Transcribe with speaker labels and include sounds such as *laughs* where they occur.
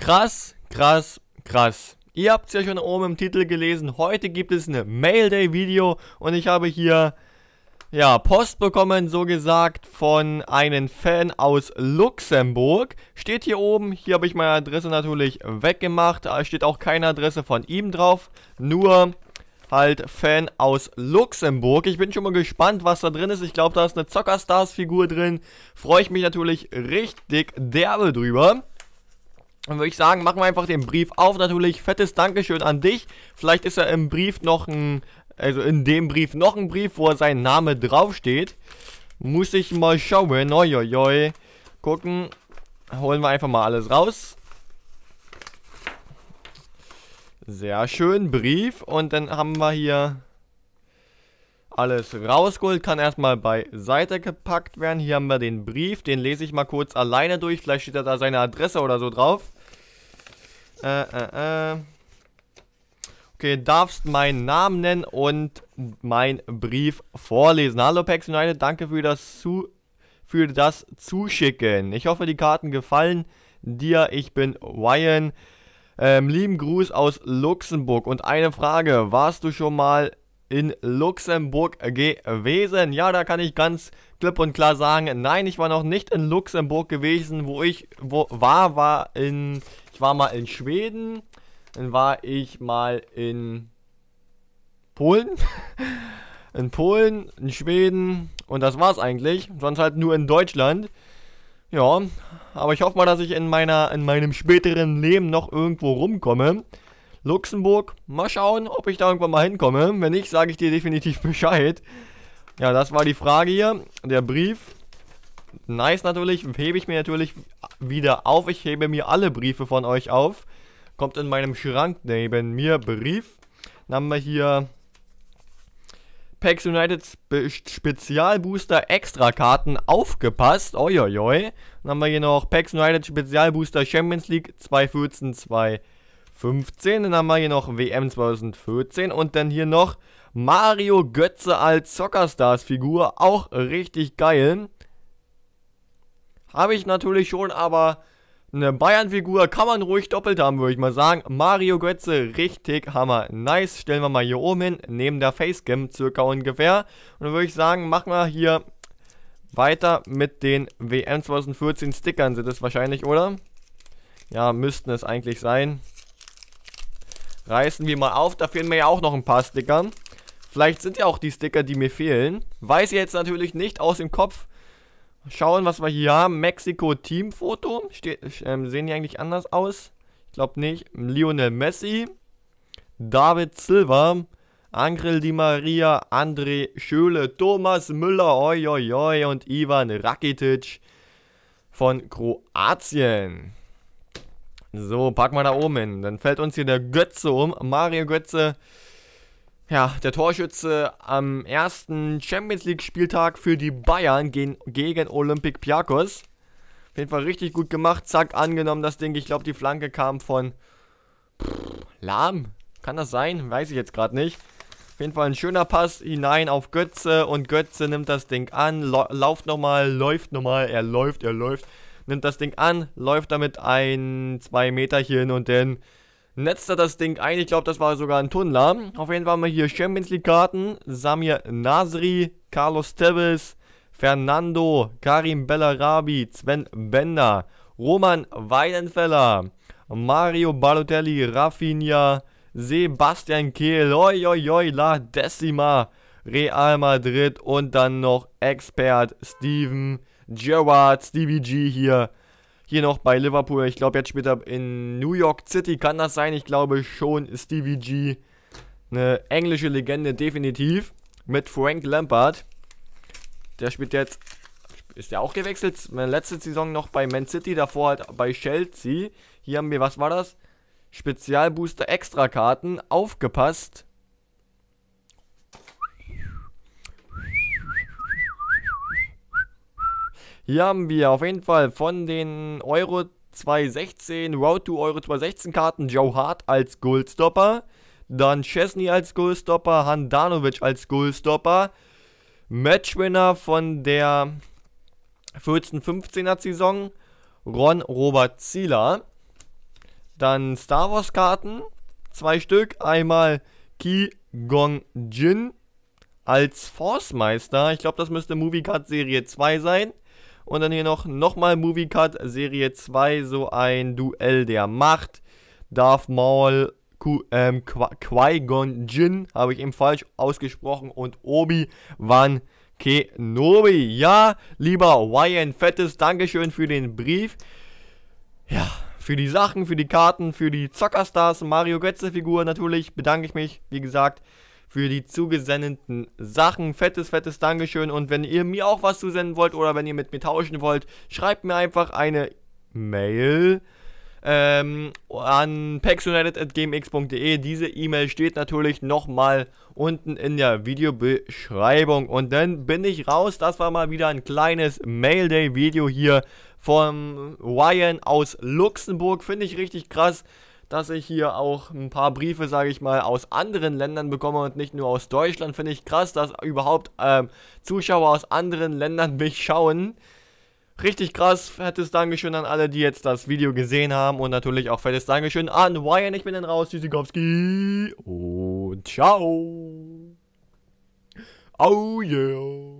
Speaker 1: Krass, krass, krass. Ihr habt es ja schon oben im Titel gelesen. Heute gibt es eine Mail Day Video und ich habe hier ja, Post bekommen, so gesagt, von einem Fan aus Luxemburg. Steht hier oben, hier habe ich meine Adresse natürlich weggemacht. Da steht auch keine Adresse von ihm drauf, nur halt Fan aus Luxemburg. Ich bin schon mal gespannt, was da drin ist. Ich glaube, da ist eine Zockerstars-Figur drin. Freue ich mich natürlich richtig derbe drüber. Dann würde ich sagen, machen wir einfach den Brief auf. Natürlich fettes Dankeschön an dich. Vielleicht ist er im Brief noch ein, also in dem Brief noch ein Brief, wo sein Name draufsteht. Muss ich mal schauen. Oi, Gucken. Holen wir einfach mal alles raus. Sehr schön, Brief. Und dann haben wir hier alles rausgeholt, kann erstmal beiseite gepackt werden. Hier haben wir den Brief, den lese ich mal kurz alleine durch. Vielleicht steht da, seine Adresse oder so drauf. Äh, äh, äh. Okay, darfst meinen Namen nennen und meinen Brief vorlesen. Hallo Packs United, danke für das, Zu für das Zuschicken. Ich hoffe, die Karten gefallen dir. Ich bin Ryan. Ähm, lieben Gruß aus Luxemburg. Und eine Frage, warst du schon mal in Luxemburg gewesen. Ja, da kann ich ganz klipp und klar sagen, nein, ich war noch nicht in Luxemburg gewesen. Wo ich wo war, war in, ich war mal in Schweden, dann war ich mal in Polen, *laughs* in Polen, in Schweden und das war's eigentlich. Sonst halt nur in Deutschland. Ja, aber ich hoffe mal, dass ich in meiner, in meinem späteren Leben noch irgendwo rumkomme. Luxemburg. Mal schauen, ob ich da irgendwann mal hinkomme. Wenn nicht, sage ich dir definitiv *laughs* Bescheid. Ja, das war die Frage hier. Der Brief. Nice natürlich. Hebe ich mir natürlich wieder auf. Ich hebe mir alle Briefe von euch auf. Kommt in meinem Schrank neben mir Brief. Dann haben wir hier PAX United Spe Spezialbooster Extrakarten aufgepasst. Oioioi. Dann haben wir hier noch PAX United Spezialbooster Champions League 2014, 2014. 2015. Dann haben wir hier noch WM 2014 und dann hier noch Mario Götze als Soccerstars-Figur. Auch richtig geil. Habe ich natürlich schon, aber eine Bayern-Figur kann man ruhig doppelt haben, würde ich mal sagen. Mario Götze, richtig Hammer. Nice. Stellen wir mal hier oben hin, neben der Facecam circa ungefähr. Und dann würde ich sagen, machen wir hier weiter mit den WM 2014 Stickern. Sind es wahrscheinlich, oder? Ja, müssten es eigentlich sein. Reißen wir mal auf. Da fehlen mir ja auch noch ein paar Sticker. Vielleicht sind ja auch die Sticker, die mir fehlen. Weiß ich jetzt natürlich nicht aus dem Kopf. Schauen, was wir hier haben. Mexiko Teamfoto. ähm, sehen die eigentlich anders aus? Ich glaube nicht. Lionel Messi. David Silva. Angel Di Maria. André Schöle. Thomas Müller. Oi, oi, oi, und Ivan Rakitic von Kroatien. So, pack mal da oben hin. Dann fällt uns hier der Götze um. Mario Götze. Ja, der Torschütze am ersten Champions League Spieltag für die Bayern gegen, gegen Olympic Piakos. Auf jeden Fall richtig gut gemacht. Zack, angenommen das Ding. Ich glaube, die Flanke kam von pff, Lahm. Kann das sein? Weiß ich jetzt gerade nicht. Auf jeden Fall ein schöner Pass hinein auf Götze und Götze nimmt das Ding an, lauft nochmal, läuft nochmal, er läuft, er läuft nimmt das Ding an, läuft damit ein, zwei Meterchen und dann netzt er das Ding ein. Ich glaube, das war sogar ein Tunnler. Auf jeden Fall haben wir hier Champions League-Karten, Samir Nasri, Carlos Tevez, Fernando, Karim Bellarabi, Sven Bender, Roman Weidenfeller, Mario Balotelli, Rafinha, Sebastian Kehl, oi, oi, oi, La Decima, Real Madrid und dann noch Expert Steven Gerrard, Stevie G hier. Hier noch bei Liverpool. Ich glaube, jetzt später in New York City kann das sein. Ich glaube schon Stevie G. Eine englische Legende, definitiv. Mit Frank Lampard. Der spielt jetzt. Ist der auch gewechselt? Letzte Saison noch bei Man City, davor halt bei Chelsea. Hier haben wir, was war das? Spezialbooster Extra Karten. Aufgepasst. Hier haben wir auf jeden Fall von den Euro 2016, Road to Euro 2016 Karten Joe Hart als Goalstopper, dann Chesney als Goalstopper, Handanovic als Goalstopper, Matchwinner von der 14-15er Saison, Ron Robert Zieler, dann Star Wars Karten, zwei Stück, einmal Ki Gong Jin als Force Meister, ich glaube das müsste Movie Card Serie 2 sein, und dann hier noch, nochmal Movie Cut, Serie 2, so ein Duell der Macht. Darth Maul, ähm, Qui-Gon Jinn, habe ich eben falsch ausgesprochen. Und Obi-Wan Kenobi. Ja, lieber YN Fettes, Dankeschön für den Brief. Ja, für die Sachen, für die Karten, für die Zockerstars, Mario Götze-Figur natürlich bedanke ich mich, wie gesagt für die zugesendeten Sachen. Fettes, fettes Dankeschön. Und wenn ihr mir auch was zusenden wollt oder wenn ihr mit mir tauschen wollt, schreibt mir einfach eine Mail ähm, an pexunited.gmx.de. Diese E-Mail steht natürlich nochmal unten in der Videobeschreibung. Und dann bin ich raus. Das war mal wieder ein kleines Mail-Day-Video hier vom Ryan aus Luxemburg. Finde ich richtig krass dass ich hier auch ein paar Briefe, sage ich mal, aus anderen Ländern bekomme und nicht nur aus Deutschland. Finde ich krass, dass überhaupt ähm, Zuschauer aus anderen Ländern *laughs* mich schauen. Richtig krass, fettes Dankeschön an alle, die jetzt das Video gesehen haben und natürlich auch fettes Dankeschön an Wyan. Ich bin dann raus, Tschüssikowski und ciao. Oh yeah.